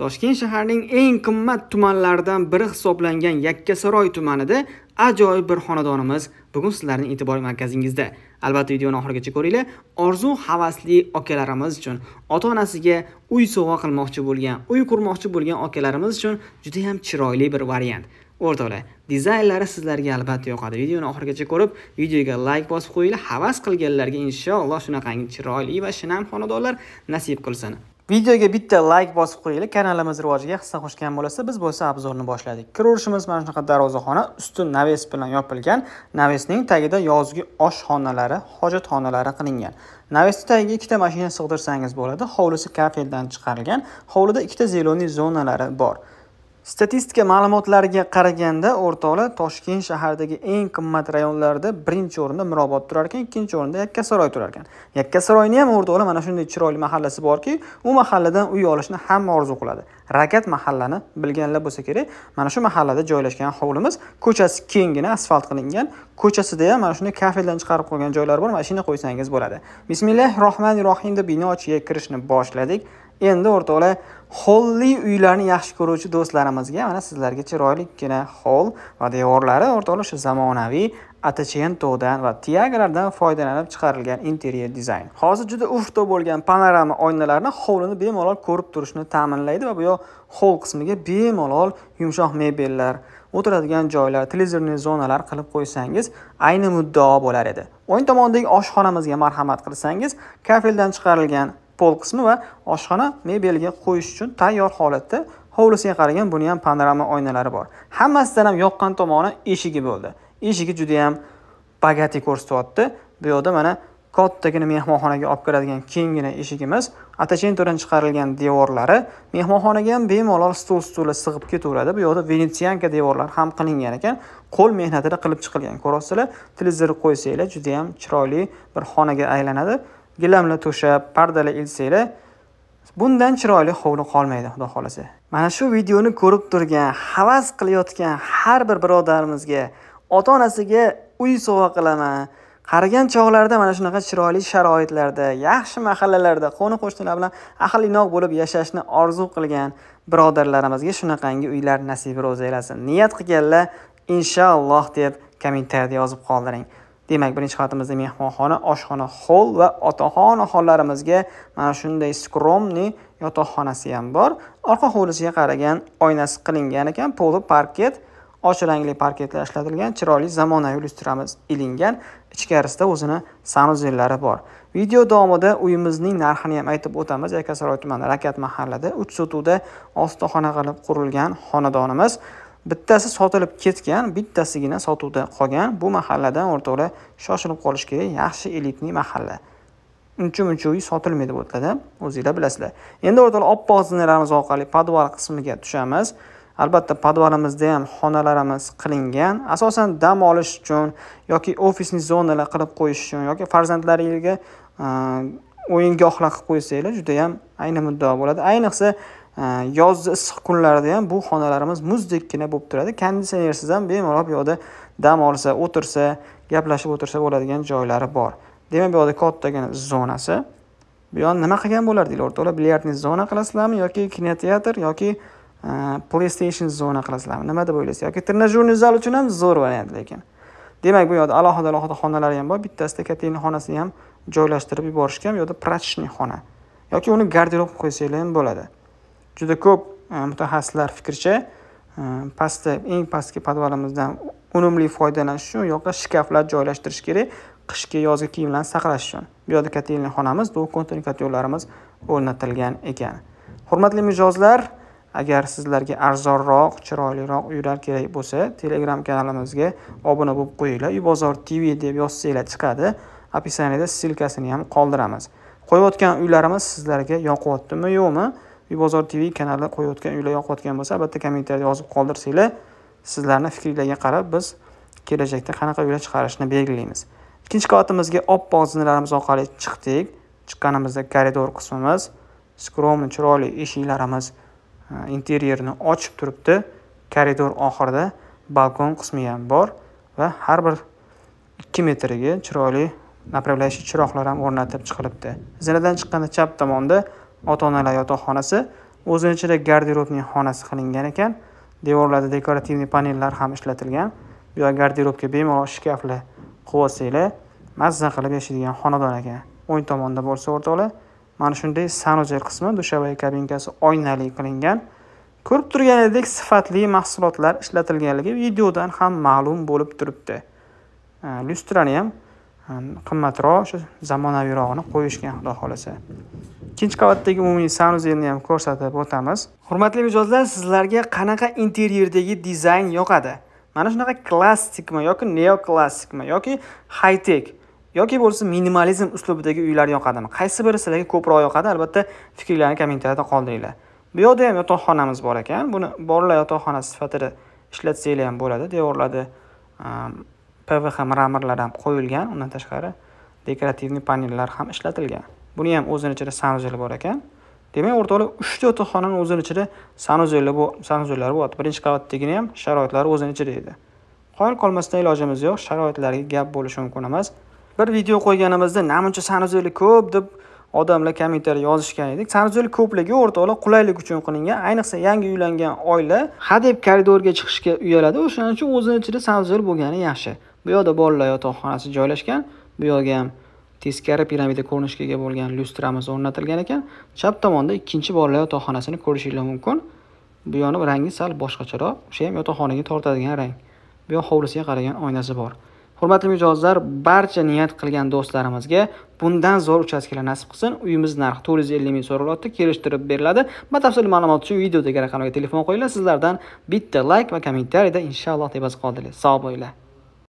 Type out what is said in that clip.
Toshkent shaharining eng qimmat tumanlaridan biri hisoblangan Yakkasaroy tumanida ajoyib bir xonadonimiz bugun sizlarning e'tibor markazingizda. Albatta videoni oxirigacha ko'ringlar. Orzu havasli okalarimiz uchun, ota-onasiga uy sovg'a qilmoqchi bo'lgan, uy qurmoqchi bo'lgan okalarimiz uchun juda ham chiroyli bir variant. o'rtoqlar dizaynlari sizlarga albatta yoqadi videoni oxirigacha ko'rib videoga layk bosib qo'yinglar havas qilganlarga inshaalloh shunaqangi chiroyli va shinam xonadonlar nasib qilsin videoga bitta like bosib qo'yinglar kanalimiz rivojiga hissa qo'shgan bo'lsa biz bo'lsa obzorni boshladik kiraverishimiz mana shunaqa darvozaxona usti naves bilan yopilgan navesning tagida yozgi oshxonalari hojatxonalari qilingan navesni tagiga ikkita mashina sig'dirsangiz bo'ladi hovlisi kafeldan chiqarilgan hovlida ikkita zeleniy zonalari bor statistika ma'lumotlariga qaraganda o'rtoqlar toshkent shahardagi eng qimmat rayonlarda birinchi o'rinda mirobod turar ekan ikkinchi o'rinda yakkasaroy turar ekan yakkasaroyni ham o'rtoqlar mana shunday chiroyli mahallasi borki u mahalladan uy olishni hamma orzu qiladi rakat mahallani bilganlar bo'lsa kerak mana shu mahallada joylashgan hovlimiz ko'chasi kenggina asfalt qilingan ko'chasida ham mana shunday kafeldan chiqarib qo'ygan joylar bor mashina qo'ysangiz bo'ladi bismillahi rohmanir rohiym deb bino ichiga kirishni boshladik endi o'rtoqlar holli uylarni yaxshi ko'ruvchi do'stlarimizga mana sizlarga chiroylikgina hol va devorlari o'rtoqlar shu zamonaviy atachentodan va tiagalardan foydalanib chiqarilgan interyer dizayn hozir juda urfda bo'lgan panorama oynalarni hovlini bemalol ko'rib turishni ta'minlaydi va bu yoq hol qismiga bemalol yumshoq mebellar o'tiradigan joylar televizorli zonalar qilib qo'ysangiz ayni muddao bo'lar edi o'ng tomondagi oshxonamizga marhamat qilsangiz kafeldan chiqarilgan pol qismi va oshxona mebelga qo'yish uchun tayyor holatda hovlisiga qaragan buni ham panorama oynalari bor hammasidan ham yoqqan tomoni eshigi bo'ldi eshigi juda yam bagati ko'rsatyapti bu yoqda mana kattagina mehmonxonaga olib kiradigan kenggina eshik emas atachentodan chiqarilgan devorlari mehmonxonaga ham bemalol stol stullar sig'ib ketaveradi bu yoqda venetsianka devorlar ham qilingan ekan qo'l mehnatida qilib chiqilgan ko'ryapsizlar televizor qo'ysanglar judayam chiroyli bir xonaga aylanadi gilamla to'shab pardalar ilsanglar bundan chiroyli hovli qolmaydi xudo xohlasa mana shu videoni ko'rib turgan havas qilayotgan har bir birodarimizga ota onasiga uy sovg'a qilaman qarigan chog'larda mana shunaqa chiroyli sharoitlarda yaxshi mahallalarda qo'ni qo'shnilar bilan ahli inoq bo'lib yashashni orzu qilgan birodarlarimizga shunaqangi uylar nasib ro'za aylasin niyat qilganlar inshaalloh deb kommentariyada yozib qoldiring demak birinchi qavatimizda mehmonxona oshxona hol va otaxona xonlarimizga mana shunday skromniy yotoqxonasi ham bor orqa hovlisiga qaragan oynasi qilingan ekan poli parket och rangli parketlar ishlatilgan chiroyli zamonaviy lyustramiz ilingan ichkarisida o'zini sanuzellari bor video davomida uyimizning narxini ham aytib o'tamiz yakkasaroy tumani rakat mahallada uch sotuvda xona qilib qurilgan xonadonimiz bittasi sotilib ketgan bittasigina sotuvda qolgan bu mahalladan o'rtoqlar shoshilib qolish kerak yaxshi elitli mahalla uncha muncha uy sotilmaydi bu yerlarda o'zinglar bilasizlar endi o'rtoqlar oppoq zinalarimiz orqali podval qismiga tushamiz albatta podvalimizda ham xonalarimiz qilingan asosan dam olish uchun yoki ofisni zonalar qilib qo'yish uchun yoki farzandlaringizga o'yingohlar qilib qo'ysanglar judayam ayni muddao bo'ladi ayniqsa yozda issiq kunlarda ham bu xonalarimiz muzdekkina bo'lib turadi konditsionersiz ham bemalol bu yoqda dam olsa o'tirsa gaplashib o'tirsa bo'ladigan joylari bor demak bu yoqda kattagina zonasi bu yoqni nima qilgan bo'lardinglar o'rtoqlar bilyardni zona qilasizlarmi yoki kinoteatr yoki e, playstation zona qilasizlarmi nima deb o'ylaysiz yoki trenajyorniy zal uchun ham zo'r variant lekin demak bu yoqda alohida alohida xonalari ham bor bittasida katini xonasini ham joylashtirib yuborishgan bu yoqda прачечный xona yoki uni garderob qo'ysanglar ham bo'ladi juda ko'p e, mutaxassislar fikricha e, pastda eng pastki podvalimizdan unumli foydalanish uchun u yoqqa shkaflar joylashtirish kerak qishki yozgi kiyimlarni saqlash uchun bu yerda konteyner xonamiz kontent kotyollarimiz o'rnatilgan ekan hurmatli mijozlar agar sizlarga arzonroq chiroyliroq uylar kerak bo'lsa telegram kanalimizga obuna bo'lib qo'yinglar uy bozor tv deb yozsanglar chiqadi описаниyada ssilkasini ham qoldiramiz qo'yayotgan uylarimiz sizlarga yoqyaptimi yo'qmi uy bozor tv kanali qo'yayotgan uylar yoqayotgan bo'lsa albatta kommentariyada yozib qoldirsanglar sizlarni fikringlarga qarab biz kelajakda qanaqa uylar chiqarishni belgilaymiz ikkinchi qavatimizga oppoq zinalarimiz orqali chiqdik chiqqanimizda koridor qismimiz skromni chiroyli eshiklarimiz e, interyerni ochib turibdi koridor oxirida balkon qismi ham bor va har bir ikki metrga chiroyli направляющий chiroqlar ham o'rnatib chiqilibdi zinadan chiqqanda chap tomonda ota onalar yotoqxonasi o'zini ichida garderobning xonasi qilingan ekan devorlarda dekorativniy panellar ham ishlatilgan bu yoq garderobga bemalol shkafli qo'yib olsanglar mazza qilib yashaydigan xonadon ekan o'ng tomonda bo'lsa o'rtoqlar mana shunday sanuzel qismi dushavay kabinkasi oynali qilingan ko'rib turganingizdek sifatli mahsulotlar ishlatilganligi videodan ham ma'lum bo'lib turibdi lyustrani ham qimmatroq shu zamonaviyrog'ini qo'yishgan xudo xohlasa ikkinchi qavatdagi umumiy sanuzelni ham ko'rsatib o'tamiz hurmatli mijozlar sizlarga qanaqa interyerdagi dizayn yoqadi mana shunaqa klassikmi yoki neoklassikmi yoki hay tek yoki bo'lsa minimalizm uslubidagi uylar yoqadimi qaysi biri sizlarga ko'proq yoqadi albatta fikrlarni kommentariyada qoldiringlar bu yoqda ham yotoqxonamiz bor ekan buni bolalar yotoqxonasi sifatida ishlatsanglar ham bo'ladi devorlarda pvx mramorlar ham qo'yilgan undan tashqari dekorativniy panellar ham ishlatilgan buni ham o'zini ichida sanuzeli bor ekan demak o'rtoqlar uchta yotoqxonani o'zini ichida sanuzeli sanuzellar bo'lyapti birinchi qavatdagini ham sharoitlari o'zini ichida edi qoyil qolmasdan ilojimiz yo'q sharoitlarga gap bo'lishi mumkin emas bir video qo'yganimizda namuncha sanuzeli ko'p deb odamlar kommentariy yozishgan edik sanuzeli ko'pligi o'rtoqlar qulaylik uchun qilingan ayniqsa yangi uylangan oila hadeb koridorga chiqishga uyaladi o'shaning uchun o'zini ichida sanuzel bo'lgani yaxshi bu yoqda bolalar yotoqxonasi joylashgan bu yoqga ham teskari piramida ko'rinishga ega bo'lgan lyustramiz o'rnatilgan ekan chap tomonda ikkinchi bolalar yotoqxonasini ko'rishinglar mumkin bu yoqni rangi sal boshqacharoq o'sha ham yotoqxonaga tortadigan rang bu yoq hovlisiga qaragan oynasi bor hurmatli mijozlar barcha niyat qilgan do'stlarimizga bundan zo'r uchastkalar nasib qilsin uyimiz narxi to'rt yuz ellik ming so'ralyapti kelishtirib beriladi batafsil ma'lumot uchun videodagi raqamga telefon qo'yinglar sizlardan bitta layk va kommentariyda inshaalloh yozib qodirli sog' bo'linglar